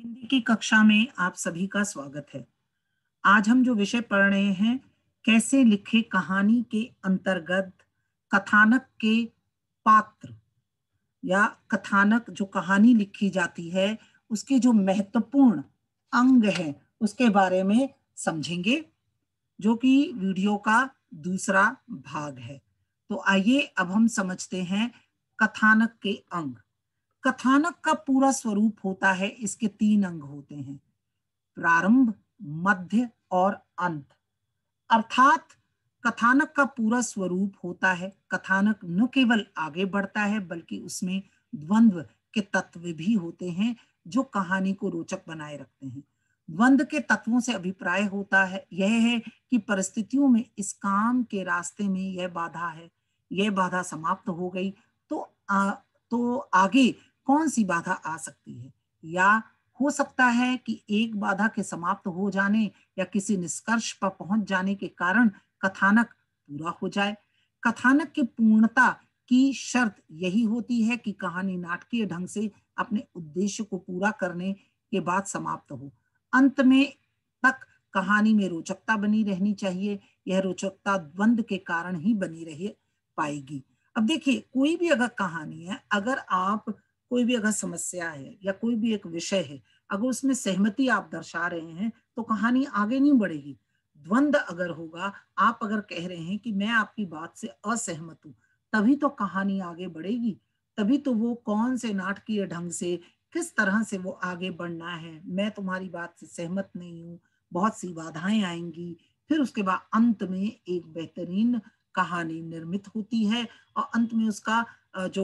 हिंदी की कक्षा में आप सभी का स्वागत है आज हम जो विषय पढ़ रहे हैं कैसे लिखे कहानी के अंतर्गत कथानक के पात्र या कथानक जो कहानी लिखी जाती है उसके जो महत्वपूर्ण अंग है उसके बारे में समझेंगे जो कि वीडियो का दूसरा भाग है तो आइए अब हम समझते हैं कथानक के अंग कथानक का पूरा स्वरूप होता है इसके तीन अंग होते हैं प्रारंभ मध्य और अंत अर्थात कथानक का पूरा स्वरूप होता है कथानक न केवल आगे बढ़ता है बल्कि उसमें द्वंद्व के तत्व भी होते हैं जो कहानी को रोचक बनाए रखते हैं द्वंद्व के तत्वों से अभिप्राय होता है यह है कि परिस्थितियों में इस काम के रास्ते में यह बाधा है यह बाधा समाप्त हो गई तो आ, तो आगे कौन सी बाधा आ सकती है या हो सकता है कि एक बाधा के समाप्त हो जाने या किसी निष्कर्ष पर पहुंच जाने के कारण कथानक पूरा हो जाए कथानक की पूर्णता की शर्त यही होती है कि कहानी नाटकीय ढंग से अपने उद्देश्य को पूरा करने के बाद समाप्त हो अंत में तक कहानी में रोचकता बनी रहनी चाहिए यह रोचकता द्वंद के कारण ही बनी रह पाएगी अब देखिए कोई भी अगर कहानी है अगर आप कोई भी अगर समस्या है या कोई भी एक विषय है अगर उसमें सहमति आप दर्शा रहे हैं तो कहानी आगे नहीं बढ़ेगी द्वंद अगर होगा आप अगर कह रहे हैं कि मैं आपकी बात से असहमत हूँ तभी तो कहानी आगे बढ़ेगी तभी तो वो कौन से नाटकीय ढंग से किस तरह से वो आगे बढ़ना है मैं तुम्हारी बात से सहमत नहीं हूँ बहुत सी बाधाएं आएंगी फिर उसके बाद अंत में एक बेहतरीन कहानी निर्मित होती है और अंत में उसका जो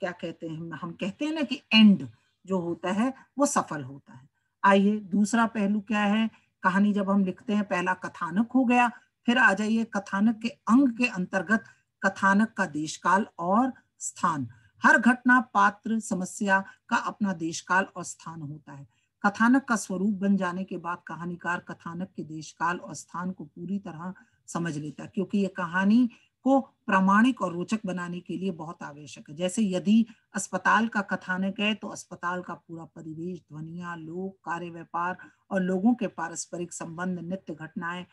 क्या कहते हैं हम कहते हैं ना कि एंड जो होता है वो सफल होता है आइए दूसरा पहलू क्या है कहानी जब हम लिखते हैं पहला कथानक हो गया फिर आ जाइए कथानक के अंग के अंतर्गत कथानक का देशकाल और स्थान हर घटना पात्र समस्या का अपना देशकाल और स्थान होता है कथानक का स्वरूप बन जाने के बाद कहानीकार कथानक के देशकाल और स्थान को पूरी तरह समझ लेता क्योंकि ये कहानी को प्रामाणिक और रोचक बनाने के लिए बहुत आवश्यक है जैसे यदि अस्पताल का कथानक है तो अस्पताल का पूरा परिवेश ध्वनिया लोग कार्य व्यापार और लोगों के पारस्परिक संबंध नित्य घटनाएं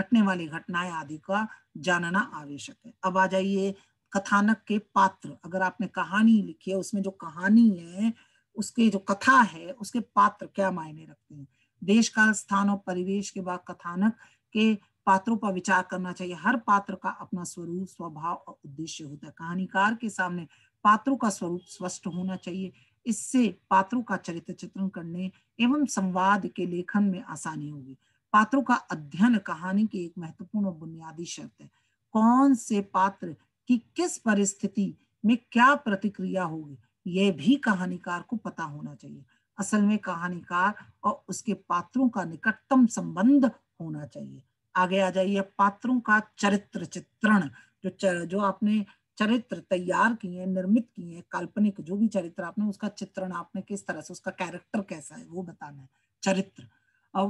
घटने वाली घटनाएं आदि का जानना आवश्यक है अब आ जाइए कथानक के पात्र अगर आपने कहानी लिखी है उसमें जो कहानी है उसके जो कथा है उसके पात्र क्या मायने रखते हैं देश काल स्थान और परिवेश के बाद कथानक के पात्रों पर विचार करना चाहिए हर पात्र का अपना स्वरूप स्वभाव और उद्देश्य होता है कहानीकार के सामने पात्रों का स्वरूप स्पष्ट होना चाहिए इससे पात्रों का चरित्र चित्रण करने एवं संवाद के लेखन में आसानी होगी पात्रों का अध्ययन कहानी की एक महत्वपूर्ण और बुनियादी शर्त है कौन से पात्र की किस परिस्थिति में क्या प्रतिक्रिया होगी यह भी कहानीकार को पता होना चाहिए असल में कहानीकार और उसके पात्रों का निकटतम संबंध होना चाहिए आगे आ जाइए पात्रों का चरित्र चित्रण जो चर, जो आपने चरित्र तैयार किए निर्मित किए काल्पनिक जो भी चरित्र आपने उसका चित्रण आपने किस तरह से उसका कैरेक्टर कैसा है वो बताना है चरित्र और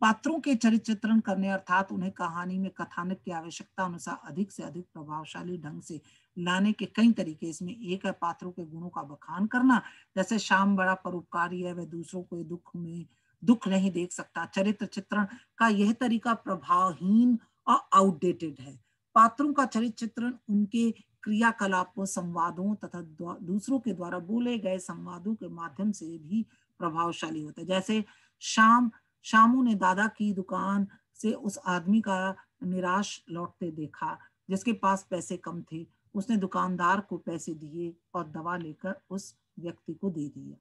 पात्रों के चरित्र चित्रण करने अर्थात उन्हें कहानी में कथानक की आवश्यकता अनुसार अधिक से अधिक प्रभावशाली ढंग से लाने के कई तरीके इसमें एक है पात्रों के गुणों का बखान करना जैसे शाम बड़ा परोपकारी है वह दूसरों को दुख में दुख नहीं देख सकता चरित्र चित्रण का यह तरीका प्रभावहीन और आउटडेटेड है पात्रों का चरित्र चित्रण उनके क्रियाकलापों संवादों तथा दूसरों के द्वारा बोले गए संवादों के माध्यम से भी प्रभावशाली होता है जैसे शाम शामू ने दादा की दुकान से उस आदमी का निराश लौटते देखा जिसके पास पैसे कम थे उसने दुकानदार को पैसे दिए और दवा लेकर उस व्यक्ति को दे दिया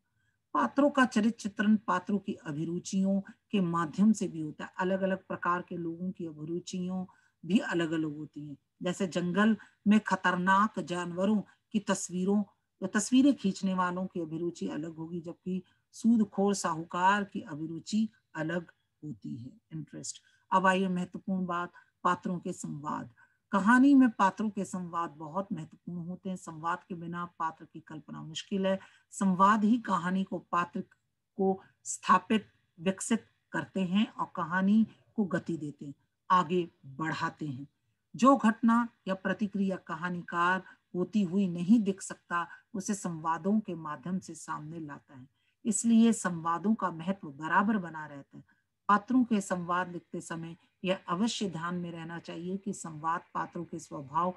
पात्रों का चरित्र चित्रण पात्रों की अभिरुचियों के माध्यम से भी होता है अलग अलग प्रकार के लोगों की अभिरुचियों भी अलग अलग होती हैं जैसे जंगल में खतरनाक जानवरों की तस्वीरों या तस्वीरें खींचने वालों की अभिरुचि अलग होगी जबकि सूदखोर साहूकार की अभिरुचि अलग होती है इंटरेस्ट अब आइए महत्वपूर्ण बात पात्रों के संवाद कहानी में पात्रों के संवाद बहुत महत्वपूर्ण होते हैं संवाद के बिना पात्र की कल्पना मुश्किल है संवाद ही कहानी को पात्र को स्थापित विकसित करते हैं और कहानी को गति देते हैं आगे बढ़ाते हैं जो घटना या प्रतिक्रिया कहानीकार होती हुई नहीं दिख सकता उसे संवादों के माध्यम से सामने लाता है इसलिए संवादों का महत्व बराबर बना रहता है पात्रों के संवाद लिखते समय यह अवश्य ध्यान में रहना चाहिए कि संवाद पात्रों के स्वभाव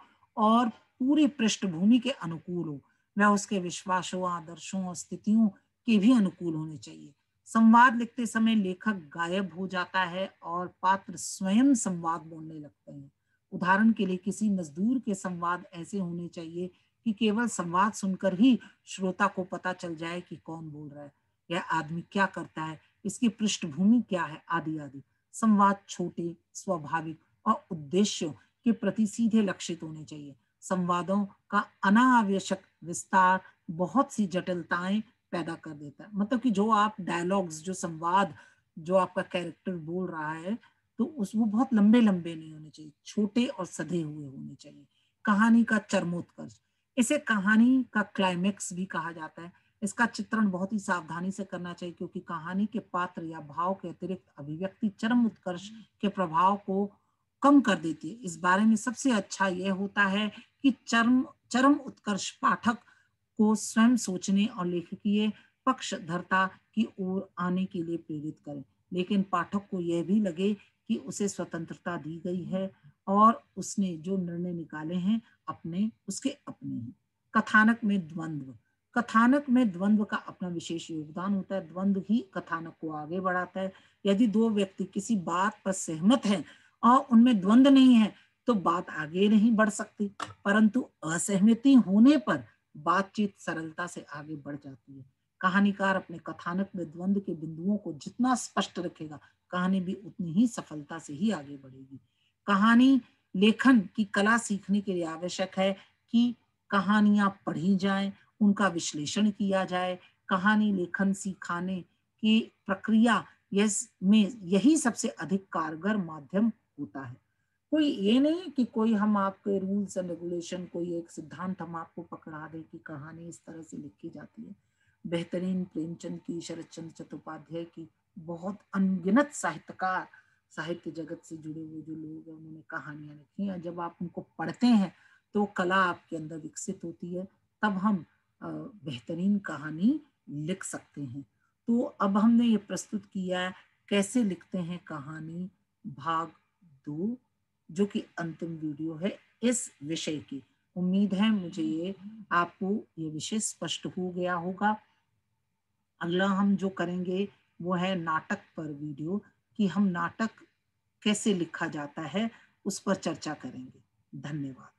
और पूरी पृष्ठभूमि के अनुकूल हो वह उसके विश्वासों आदर्शों और स्थितियों के भी अनुकूल होने चाहिए संवाद लिखते समय लेखक गायब हो जाता है और पात्र स्वयं संवाद बोलने लगते हैं उदाहरण के लिए किसी मजदूर के संवाद ऐसे होने चाहिए कि केवल संवाद सुनकर ही श्रोता को पता चल जाए कि कौन बोल रहा है यह आदमी क्या करता है इसकी पृष्ठभूमि क्या है आदि आदि संवाद छोटे स्वाभाविक और उद्देश्यों के प्रति सीधे लक्षित होने चाहिए संवादों का अनावश्यक विस्तार बहुत सी जटिलताएं पैदा कर देता है मतलब कि जो आप डायलॉग्स जो संवाद जो आपका कैरेक्टर बोल रहा है तो उस वो बहुत लंबे लंबे नहीं होने चाहिए छोटे और सधे हुए होने चाहिए कहानी का चरमोत्कर्ष इसे कहानी का क्लाइमेक्स भी कहा जाता है इसका चित्रण बहुत ही सावधानी से करना चाहिए क्योंकि कहानी के पात्र या भाव के अतिरिक्त अभिव्यक्ति चरम उत्कर्ष हम्म। के प्रभाव को कम कर देती है इस बारे में सबसे अच्छा यह होता है कि चरम चरम उत्कर्ष पाठक को स्वयं सोचने और लेखकीय पक्षधरता की ओर आने के लिए प्रेरित करें लेकिन पाठक को यह भी लगे कि उसे स्वतंत्रता दी गई है और उसने जो निर्णय निकाले हैं अपने उसके अपने हैं कथानक में द्वंद्व कथानक में द्वंद्व का अपना विशेष योगदान होता है द्वंद्व ही कथानक को आगे बढ़ाता है यदि दो व्यक्ति किसी बात पर सहमत हैं और उनमें द्वंद्व नहीं है तो बात आगे नहीं बढ़ सकती परंतु असहमति होने पर बातचीत सरलता से आगे बढ़ जाती है कहानीकार अपने कथानक में द्वंद्व के बिंदुओं को जितना स्पष्ट रखेगा कहानी भी उतनी ही सफलता से ही आगे बढ़ेगी कहानी लेखन की कला सीखने के लिए आवश्यक है कि कहानियां पढ़ी जाएं उनका विश्लेषण किया जाए कहानी लेखन सिखाने की प्रक्रिया यस में यही सबसे अधिक कारगर माध्यम होता है कोई ये नहीं कि कोई हम आपके रूल्स एंड रेगुलेशन कोई एक सिद्धांत हम आपको पकड़ा दे कि कहानी इस तरह से लिखी जाती है बेहतरीन प्रेमचंद की शरद चंद्र चट्टोपाध्याय की बहुत अनगिनत साहित्यकार साहित्य जगत से जुड़े हुए जो लोग हैं उन्होंने कहानियां लिखी हैं जब आप उनको पढ़ते हैं तो कला आपके अंदर विकसित होती है तब हम बेहतरीन कहानी लिख सकते हैं तो अब हमने ये प्रस्तुत किया है कैसे लिखते हैं कहानी भाग दो जो कि अंतिम वीडियो है इस विषय की उम्मीद है मुझे ये आपको ये विषय स्पष्ट हो गया होगा अगला हम जो करेंगे वो है नाटक पर वीडियो कि हम नाटक कैसे लिखा जाता है उस पर चर्चा करेंगे धन्यवाद